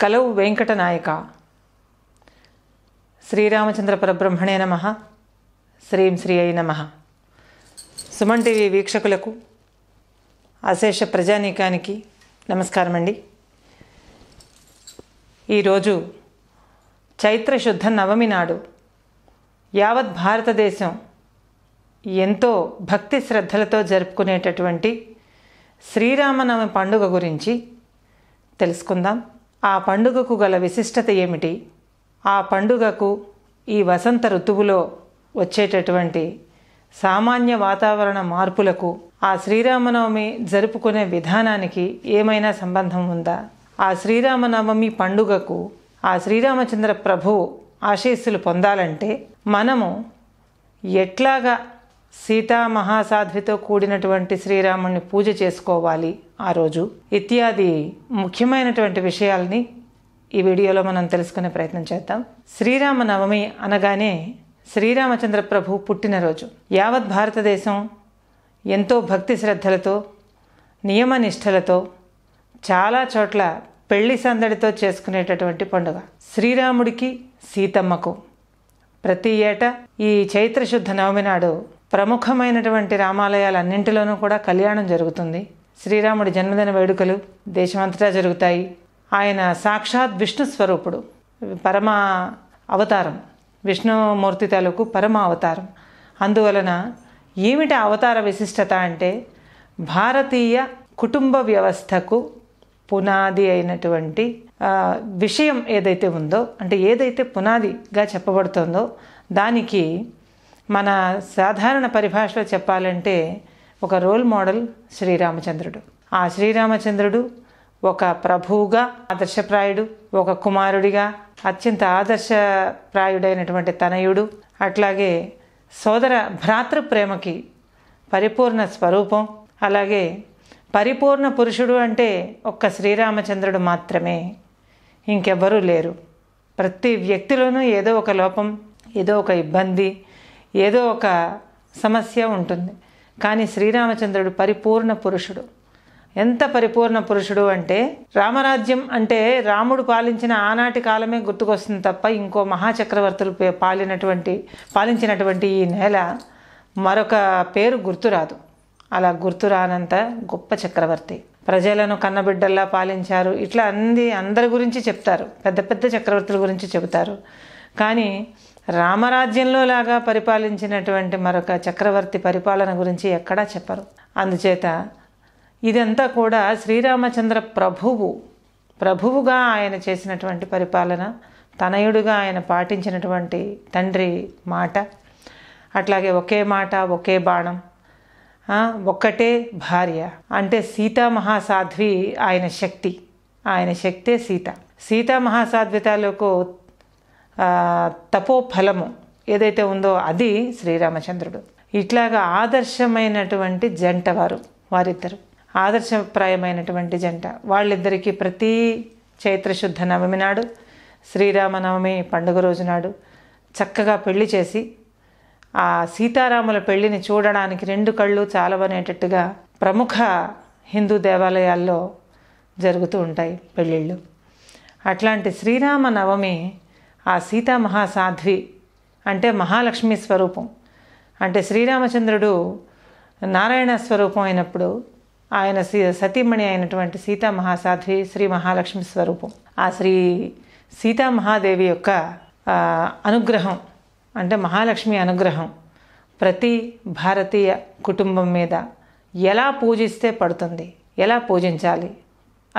కలవు వెంకటనాయక శ్రీరామచంద్ర పరబ్రహ్మణే నమ శ్రీం శ్రీ అయి నమ సుమన్ టీవీ వీక్షకులకు అశేష ప్రజానీకానికి నమస్కారం అండి ఈరోజు చైత్రశుద్ధ నవమి నాడు యావత్ భారతదేశం ఎంతో భక్తి శ్రద్ధలతో జరుపుకునేటటువంటి శ్రీరామనవమి పండుగ గురించి తెలుసుకుందాం ఆ పండుగకు గల విశిష్టత ఏమిటి ఆ పండుగకు ఈ వసంత ఋతువులో వచ్చేటటువంటి సామాన్య వాతావరణ మార్పులకు ఆ శ్రీరామనవమి జరుపుకునే విధానానికి ఏమైనా సంబంధం ఉందా ఆ శ్రీరామనవమి పండుగకు ఆ శ్రీరామచంద్ర ప్రభువు ఆశీస్సులు పొందాలంటే మనము ఎట్లాగా సీతామహాసాధ్వితో కూడినటువంటి శ్రీరాముణ్ణి పూజ చేసుకోవాలి ఆ రోజు ఇత్యాది ముఖ్యమైనటువంటి విషయాలని ఈ వీడియోలో మనం తెలుసుకునే ప్రయత్నం చేద్దాం శ్రీరామ నవమి అనగానే శ్రీరామచంద్ర ప్రభు పుట్టినరోజు యావత్ భారతదేశం ఎంతో భక్తి శ్రద్ధలతో నియమనిష్టలతో చాలా చోట్ల పెళ్లి సందడితో చేసుకునేటటువంటి పండుగ శ్రీరాముడికి సీతమ్మకు ప్రతి ఏటా ఈ చైత్రశుద్ధ నవమి నాడు ప్రముఖమైనటువంటి రామాలయాలన్నింటిలోనూ కూడా కళ్యాణం జరుగుతుంది శ్రీరాముడి జన్మదిన వేడుకలు దేశమంతటా జరుగుతాయి ఆయన సాక్షాత్ విష్ణు స్వరూపుడు పరమ అవతారం విష్ణుమూర్తి తాలూకు పరమ అవతారం అందువలన ఏమిటి అవతార విశిష్టత అంటే భారతీయ కుటుంబ వ్యవస్థకు పునాది అయినటువంటి విషయం ఏదైతే ఉందో అంటే ఏదైతే పునాదిగా చెప్పబడుతుందో దానికి మన సాధారణ పరిభాషలో చెప్పాలంటే ఒక రోల్ మోడల్ శ్రీరామచంద్రుడు ఆ శ్రీరామచంద్రుడు ఒక ప్రభువుగా ఆదర్శప్రాయుడు ఒక కుమారుడిగా అత్యంత ఆదర్శప్రాయుడైనటువంటి తనయుడు అట్లాగే సోదర భ్రాతృ ప్రేమకి పరిపూర్ణ స్వరూపం అలాగే పరిపూర్ణ పురుషుడు అంటే ఒక్క శ్రీరామచంద్రుడు మాత్రమే ఇంకెవ్వరూ లేరు ప్రతి వ్యక్తిలోనూ ఏదో ఒక లోపం ఏదో ఒక ఇబ్బంది ఏదో ఒక సమస్య ఉంటుంది కానీ శ్రీరామచంద్రుడు పరిపూర్ణ పురుషుడు ఎంత పరిపూర్ణ పురుషుడు అంటే రామరాజ్యం అంటే రాముడు పాలించిన ఆనాటి కాలమే గుర్తుకొస్తుంది తప్ప ఇంకో మహాచక్రవర్తులు పాలినటువంటి పాలించినటువంటి ఈ నేల మరొక పేరు గుర్తురాదు అలా గుర్తురానంత గొప్ప చక్రవర్తి ప్రజలను కన్నబిడ్డల్లా పాలించారు ఇట్లా అంది అందరి గురించి చెప్తారు పెద్ద పెద్ద చక్రవర్తుల గురించి చెబుతారు కానీ రామరాజ్యంలో లాగా పరిపాలించినటువంటి మరొక చక్రవర్తి పరిపాలన గురించి ఎక్కడా చెప్పరు అందుచేత ఇదంతా కూడా శ్రీరామచంద్ర ప్రభువు ప్రభువుగా ఆయన చేసినటువంటి పరిపాలన తనయుడుగా ఆయన పాటించినటువంటి తండ్రి మాట అట్లాగే ఒకే మాట ఒకే బాణం ఒక్కటే భార్య అంటే సీతా మహాసాధ్వి ఆయన శక్తి ఆయన శక్తే సీత సీతా మహాసాధ్వి తాలూకు తపోఫలము ఏదైతే ఉందో అది శ్రీరామచంద్రుడు ఇట్లాగా ఆదర్శమైనటువంటి జంట వారు వారిద్దరు ఆదర్శప్రాయమైనటువంటి జంట వాళ్ళిద్దరికీ ప్రతి చైత్రశుద్ధ నవమి నాడు శ్రీరామనవమి పండుగ రోజు నాడు చక్కగా పెళ్లి చేసి ఆ సీతారాముల పెళ్లిని చూడడానికి రెండు కళ్ళు చాలవనేటట్టుగా ప్రముఖ హిందూ దేవాలయాల్లో జరుగుతూ ఉంటాయి పెళ్ళిళ్ళు అట్లాంటి శ్రీరామనవమి ఆ సీతా మహాసాధ్వి అంటే మహాలక్ష్మి స్వరూపం అంటే శ్రీరామచంద్రుడు నారాయణ స్వరూపం అయినప్పుడు ఆయన సతీమణి అయినటువంటి సీతా మహాసాధ్వి శ్రీ మహాలక్ష్మి స్వరూపం ఆ శ్రీ సీతా మహాదేవి యొక్క అనుగ్రహం అంటే మహాలక్ష్మి అనుగ్రహం ప్రతి భారతీయ కుటుంబం మీద ఎలా పూజిస్తే పడుతుంది ఎలా పూజించాలి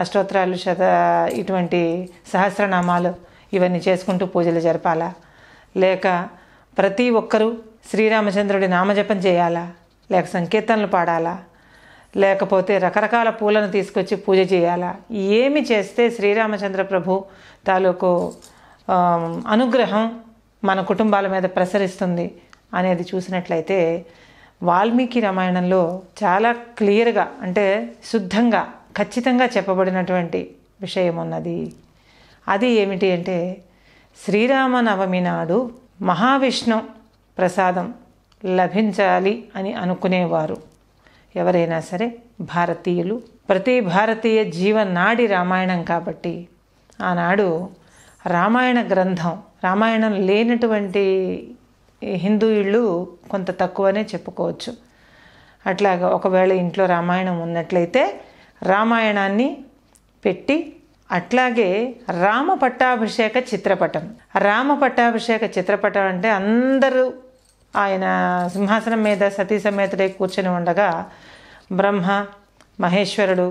అష్టోత్తరాలు శత ఇటువంటి సహస్రనామాలు ఇవన్నీ చేసుకుంటూ పూజలు జరపాలా లేక ప్రతి ఒక్కరూ శ్రీరామచంద్రుడి నామజపం చేయాలా లేక సంకీర్తనలు పాడాలా లేకపోతే రకరకాల పూలను తీసుకొచ్చి పూజ చేయాలా ఏమి చేస్తే శ్రీరామచంద్ర ప్రభు తాలూకు అనుగ్రహం మన కుటుంబాల మీద ప్రసరిస్తుంది అనేది చూసినట్లయితే వాల్మీకి రామాయణంలో చాలా క్లియర్గా అంటే శుద్ధంగా ఖచ్చితంగా చెప్పబడినటువంటి విషయం ఉన్నది అది ఏమిటి అంటే శ్రీరామనవమి నాడు మహావిష్ణు ప్రసాదం లభించాలి అని అనుకునేవారు ఎవరైనా సరే భారతీయులు ప్రతి భారతీయ జీవనాడి రామాయణం కాబట్టి ఆనాడు రామాయణ గ్రంథం రామాయణం లేనటువంటి హిందూయుళ్ళు కొంత తక్కువనే చెప్పుకోవచ్చు అట్లాగా ఒకవేళ ఇంట్లో రామాయణం ఉన్నట్లయితే రామాయణాన్ని పెట్టి అట్లాగే రామ పట్టాభిషేక చిత్రపటం రామ పట్టాభిషేక చిత్రపటం అంటే అందరూ ఆయన సింహాసనం మీద సతీ సమేతుడే కూర్చొని ఉండగా బ్రహ్మ మహేశ్వరుడు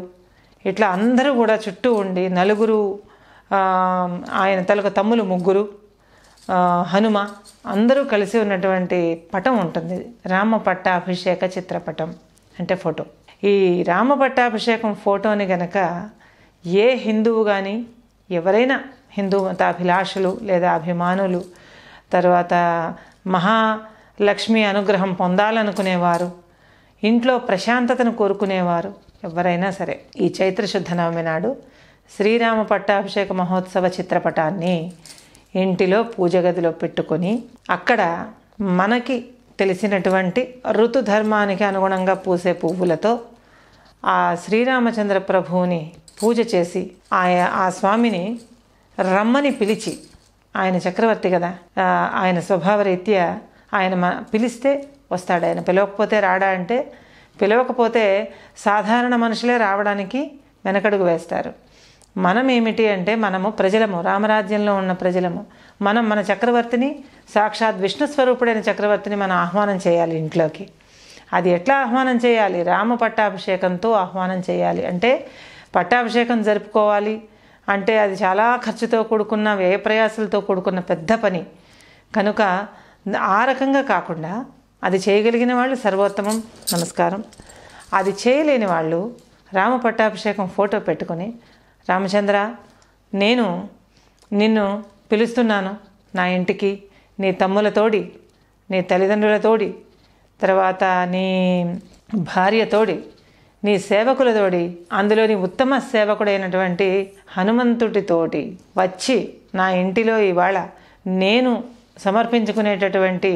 ఇట్లా అందరూ కూడా చుట్టూ ఉండి నలుగురు ఆయన తలకు తమ్ములు ముగ్గురు హనుమ అందరూ కలిసి ఉన్నటువంటి పటం ఉంటుంది రామ పట్టాభిషేక చిత్రపటం అంటే ఫోటో ఈ రామ పట్టాభిషేకం ఫోటోని గనక ఏ హిందువు కానీ ఎవరైనా హిందూ మతాభిలాషులు లేదా అభిమానులు తర్వాత మహా లక్ష్మి అనుగ్రహం పొందాలనుకునేవారు ఇంట్లో ప్రశాంతతను కోరుకునేవారు ఎవరైనా సరే ఈ చైత్రశుద్ధ నవమి నాడు శ్రీరామ పట్టాభిషేక మహోత్సవ చిత్రపటాన్ని ఇంటిలో పూజ గదిలో పెట్టుకొని అక్కడ మనకి తెలిసినటువంటి ఋతుధర్మానికి అనుగుణంగా పూసే పువ్వులతో ఆ శ్రీరామచంద్ర ప్రభువుని పూజ చేసి ఆయా ఆ స్వామిని రమ్మని పిలిచి ఆయన చక్రవర్తి కదా ఆయన స్వభావరీత్యా ఆయన మ పిలిస్తే వస్తాడు ఆయన పిలవకపోతే రాడా అంటే పిలవకపోతే సాధారణ మనుషులే రావడానికి వెనకడుగు వేస్తారు మనం ఏమిటి అంటే మనము ప్రజలము రామరాజ్యంలో ఉన్న ప్రజలము మనం మన చక్రవర్తిని సాక్షాత్ విష్ణు స్వరూపుడైన చక్రవర్తిని మనం ఆహ్వానం చేయాలి ఇంట్లోకి అది ఎట్లా ఆహ్వానం చేయాలి రామ పట్టాభిషేకంతో ఆహ్వానం చేయాలి అంటే పట్టాభిషేకం జరుపుకోవాలి అంటే అది చాలా ఖర్చుతో కూడుకున్న వ్యయ ప్రయాసలతో కూడుకున్న పెద్ద పని కనుక ఆ రకంగా కాకుండా అది చేయగలిగిన వాళ్ళు సర్వోత్తమం నమస్కారం అది చేయలేని వాళ్ళు రామ పట్టాభిషేకం ఫోటో పెట్టుకొని రామచంద్ర నేను నిన్ను పిలుస్తున్నాను నా ఇంటికి నీ తమ్ములతోడి నీ తల్లిదండ్రులతోడి తర్వాత నీ భార్యతోడి నీ సేవకులతోడి అందులోని ఉత్తమ సేవకుడైనటువంటి హనుమంతుడితోటి వచ్చి నా ఇంటిలో ఇవాళ నేను సమర్పించుకునేటటువంటి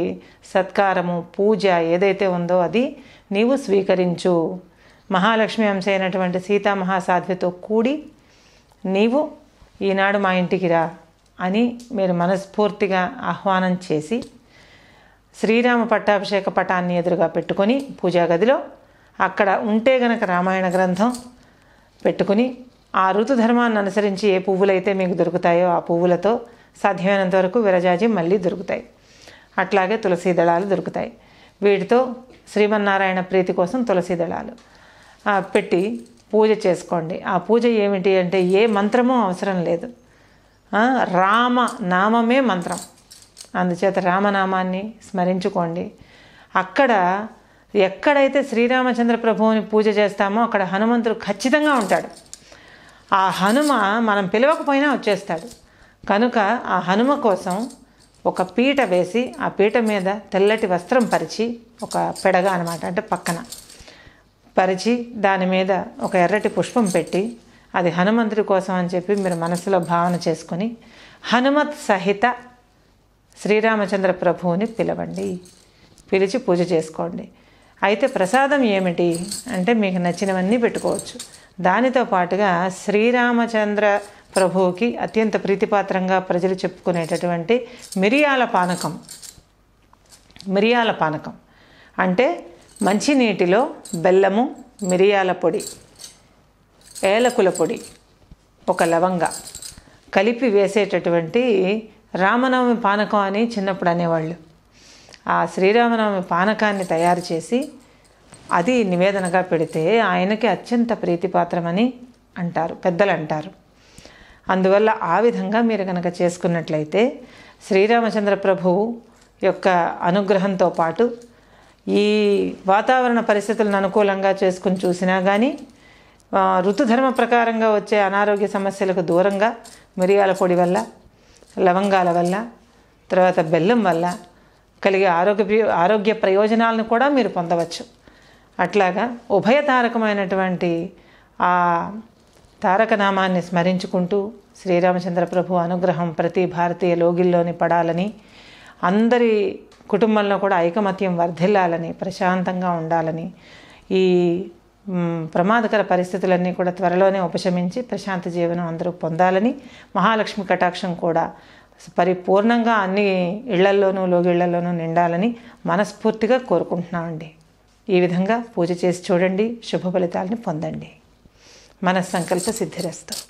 సత్కారము పూజ ఏదైతే ఉందో అది నీవు స్వీకరించు మహాలక్ష్మి అంశ అయినటువంటి సీతామహాసాధ్వితో కూడి నీవు ఈనాడు మా ఇంటికి రా అని మీరు మనస్ఫూర్తిగా ఆహ్వానం చేసి శ్రీరామ పట్టాభిషేక పటాన్ని ఎదురుగా పెట్టుకొని పూజా గదిలో అక్కడ ఉంటే గనక రామాయణ గ్రంథం పెట్టుకుని ఆ ఋతుధర్మాన్ని అనుసరించి ఏ పువ్వులైతే మీకు దొరుకుతాయో ఆ పువ్వులతో సాధ్యమైనంత వరకు విరజాజి మళ్ళీ దొరుకుతాయి అట్లాగే తులసీ దళాలు దొరుకుతాయి వీటితో శ్రీమన్నారాయణ ప్రీతి కోసం తులసి దళాలు పెట్టి పూజ చేసుకోండి ఆ పూజ ఏమిటి అంటే ఏ మంత్రమూ అవసరం లేదు రామ నామమే మంత్రం అందుచేత రామనామాన్ని స్మరించుకోండి అక్కడ ఎక్కడైతే శ్రీరామచంద్ర ప్రభువుని పూజ చేస్తామో అక్కడ హనుమంతుడు ఖచ్చితంగా ఉంటాడు ఆ హనుమ మనం పిలవకపోయినా వచ్చేస్తాడు కనుక ఆ హనుమ కోసం ఒక పీట వేసి ఆ పీట మీద తెల్లటి వస్త్రం పరిచి ఒక పెడగ అనమాట అంటే పక్కన పరిచి దాని మీద ఒక ఎర్రటి పుష్పం పెట్టి అది హనుమంతుడి కోసం అని చెప్పి మీరు మనసులో భావన చేసుకొని హనుమత్ సహిత శ్రీరామచంద్ర ప్రభువుని పిలవండి పిలిచి పూజ చేసుకోండి అయితే ప్రసాదం ఏమిటి అంటే మీకు నచ్చినవన్నీ పెట్టుకోవచ్చు దానితో పాటుగా శ్రీరామచంద్ర ప్రభువుకి అత్యంత ప్రీతిపాత్రంగా ప్రజలు చెప్పుకునేటటువంటి మిరియాల పానకం మిరియాల పానకం అంటే మంచినీటిలో బెల్లము మిరియాల పొడి ఏలకుల పొడి ఒక లవంగ కలిపి వేసేటటువంటి రామనవమి పానకం అని చిన్నప్పుడు అనేవాళ్ళు ఆ శ్రీరామనవమి పానకాన్ని తయారు చేసి అది నివేదనగా పెడితే ఆయనకి అత్యంత ప్రీతిపాత్రమని అంటారు పెద్దలు అంటారు అందువల్ల ఆ విధంగా మీరు కనుక చేసుకున్నట్లయితే శ్రీరామచంద్ర ప్రభువు యొక్క అనుగ్రహంతో పాటు ఈ వాతావరణ పరిస్థితులను అనుకూలంగా చేసుకుని చూసినా కానీ ఋతుధర్మ ప్రకారంగా వచ్చే అనారోగ్య సమస్యలకు దూరంగా మిరియాల పొడి వల్ల లవంగాల వల్ల తర్వాత బెల్లం వల్ల కలిగే ఆరోగ్య ఆరోగ్య ప్రయోజనాలను కూడా మీరు పొందవచ్చు అట్లాగా ఉభయ తారకమైనటువంటి ఆ తారకనామాన్ని స్మరించుకుంటూ శ్రీరామచంద్ర ప్రభు అనుగ్రహం ప్రతి భారతీయ లోగిల్లోని పడాలని అందరి కుటుంబంలో కూడా ఐకమత్యం వర్ధిల్లాలని ప్రశాంతంగా ఉండాలని ఈ ప్రమాదకర పరిస్థితులన్నీ కూడా త్వరలోనే ఉపశమించి ప్రశాంత జీవనం అందరూ పొందాలని మహాలక్ష్మి కటాక్షం కూడా పరిపూర్ణంగా అన్ని ఇళ్లల్లోనూ లోగిళ్లలోనూ నిండాలని మనస్ఫూర్తిగా కోరుకుంటున్నామండి ఈ విధంగా పూజ చేసి చూడండి శుభ ఫలితాలని పొందండి మన సంకల్ప సిద్ధిరస్తాం